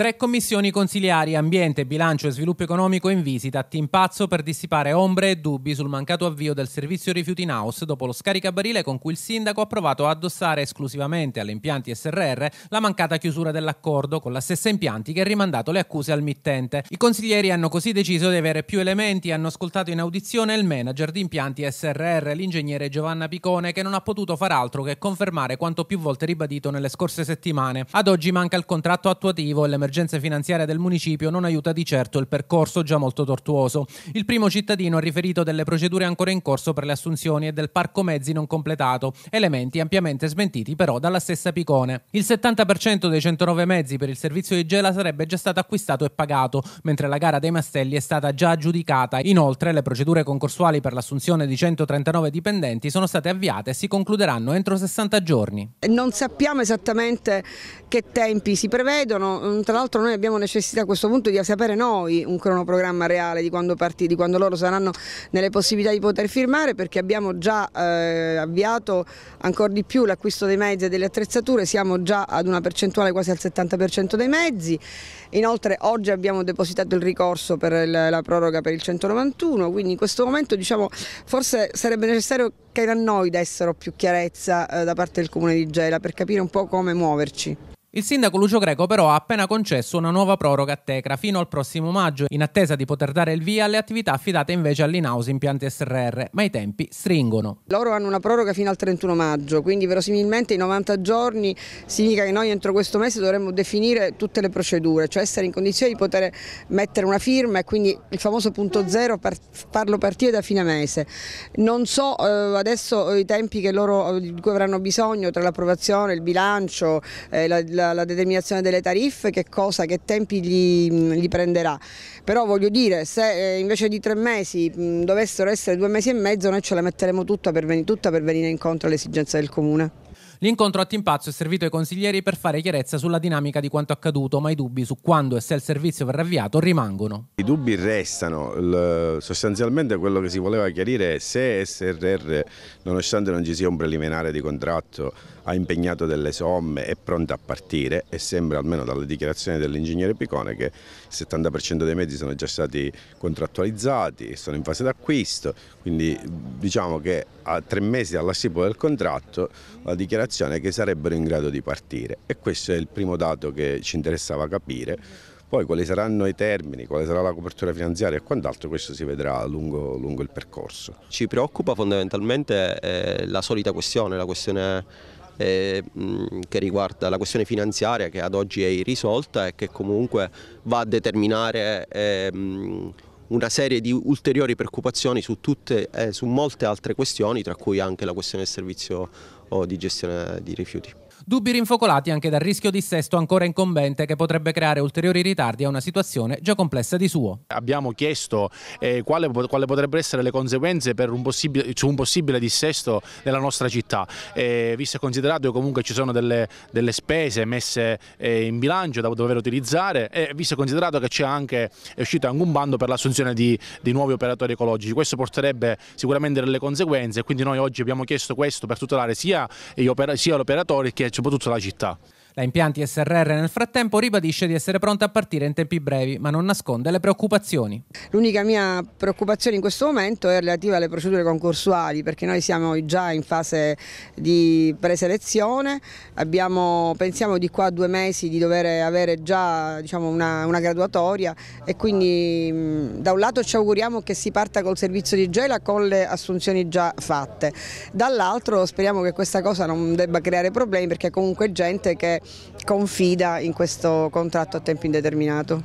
Tre commissioni consigliari, ambiente, bilancio e sviluppo economico in visita a Timpazzo per dissipare ombre e dubbi sul mancato avvio del servizio rifiuti in house dopo lo scaricabarile con cui il sindaco ha provato a addossare esclusivamente alle impianti SRR la mancata chiusura dell'accordo con la stessa impianti che ha rimandato le accuse al mittente. I consiglieri hanno così deciso di avere più elementi e hanno ascoltato in audizione il manager di impianti SRR, l'ingegnere Giovanna Picone, che non ha potuto far altro che confermare quanto più volte ribadito nelle scorse settimane. Ad oggi manca il contratto attuativo e l'emergenza emergenza finanziaria del municipio non aiuta di certo il percorso già molto tortuoso. Il primo cittadino ha riferito delle procedure ancora in corso per le assunzioni e del parco mezzi non completato, elementi ampiamente smentiti però dalla stessa Picone. Il 70% dei 109 mezzi per il servizio di Gela sarebbe già stato acquistato e pagato, mentre la gara dei Mastelli è stata già aggiudicata. Inoltre le procedure concorsuali per l'assunzione di 139 dipendenti sono state avviate e si concluderanno entro 60 giorni. Non sappiamo esattamente che tempi si prevedono, tra l'altro noi abbiamo necessità a questo punto di sapere noi un cronoprogramma reale di quando partì, di quando loro saranno nelle possibilità di poter firmare perché abbiamo già eh, avviato ancora di più l'acquisto dei mezzi e delle attrezzature, siamo già ad una percentuale quasi al 70% dei mezzi, inoltre oggi abbiamo depositato il ricorso per la, la proroga per il 191, quindi in questo momento diciamo, forse sarebbe necessario che a noi dessero più chiarezza eh, da parte del Comune di Gela per capire un po' come muoverci. Il sindaco Lucio Greco però ha appena concesso una nuova proroga a Tecra fino al prossimo maggio, in attesa di poter dare il via alle attività affidate invece all'Inaus Impianti SRR, ma i tempi stringono. Loro hanno una proroga fino al 31 maggio, quindi verosimilmente i 90 giorni significa che noi entro questo mese dovremmo definire tutte le procedure, cioè essere in condizione di poter mettere una firma e quindi il famoso punto zero per farlo partire da fine mese. Non so eh, adesso i tempi che loro, di cui avranno bisogno tra l'approvazione, il bilancio, eh, la la, la determinazione delle tariffe, che cosa, che tempi gli, gli prenderà. Però voglio dire, se eh, invece di tre mesi dovessero essere due mesi e mezzo, noi ce la metteremo tutta per, tutta per venire incontro alle esigenze del Comune. L'incontro a Timpazzo è servito ai consiglieri per fare chiarezza sulla dinamica di quanto accaduto, ma i dubbi su quando e se il servizio verrà avviato rimangono. I dubbi restano, il, sostanzialmente quello che si voleva chiarire è se SRR, nonostante non ci sia un preliminare di contratto, ha impegnato delle somme, è pronta a partire e sembra almeno dalle dichiarazioni dell'ingegnere Picone che il 70% dei mezzi sono già stati contrattualizzati e sono in fase d'acquisto, quindi diciamo che a tre mesi dall'assipo del contratto la dichiarazione generazione che sarebbero in grado di partire e questo è il primo dato che ci interessava capire. Poi quali saranno i termini, quale sarà la copertura finanziaria e quant'altro, questo si vedrà lungo, lungo, il percorso. Ci preoccupa fondamentalmente eh, la solita questione, la questione eh, che riguarda la questione finanziaria che ad oggi è irrisolta e che comunque va a determinare eh, una serie di ulteriori preoccupazioni su, tutte, eh, su molte altre questioni, tra cui anche la questione del servizio o oh, di gestione di rifiuti. Dubbi rinfocolati anche dal rischio di sesto ancora incombente che potrebbe creare ulteriori ritardi a una situazione già complessa di suo. Abbiamo chiesto eh, quale, quale, potrebbero essere le conseguenze un su un possibile dissesto nella nostra città, eh, visto e considerato che comunque ci sono delle, delle spese messe eh, in bilancio da dover utilizzare e visto e considerato che c'è anche, è uscito anche un bando per l'assunzione di, di nuovi operatori ecologici. Questo porterebbe sicuramente delle conseguenze e quindi noi oggi abbiamo chiesto questo per tutelare sia, sia l'operatore che soprattutto la città. La impianti SRR nel frattempo ribadisce di essere pronta a partire in tempi brevi, ma non nasconde le preoccupazioni. L'unica mia preoccupazione in questo momento è relativa alle procedure concorsuali, perché noi siamo già in fase di preselezione, abbiamo, pensiamo di qua a due mesi di dover avere già diciamo, una, una, graduatoria e quindi da un lato ci auguriamo che si parta col servizio di Gela con le assunzioni già fatte, dall'altro speriamo che questa cosa non debba creare problemi perché comunque gente che confida in questo contratto a tempo indeterminato.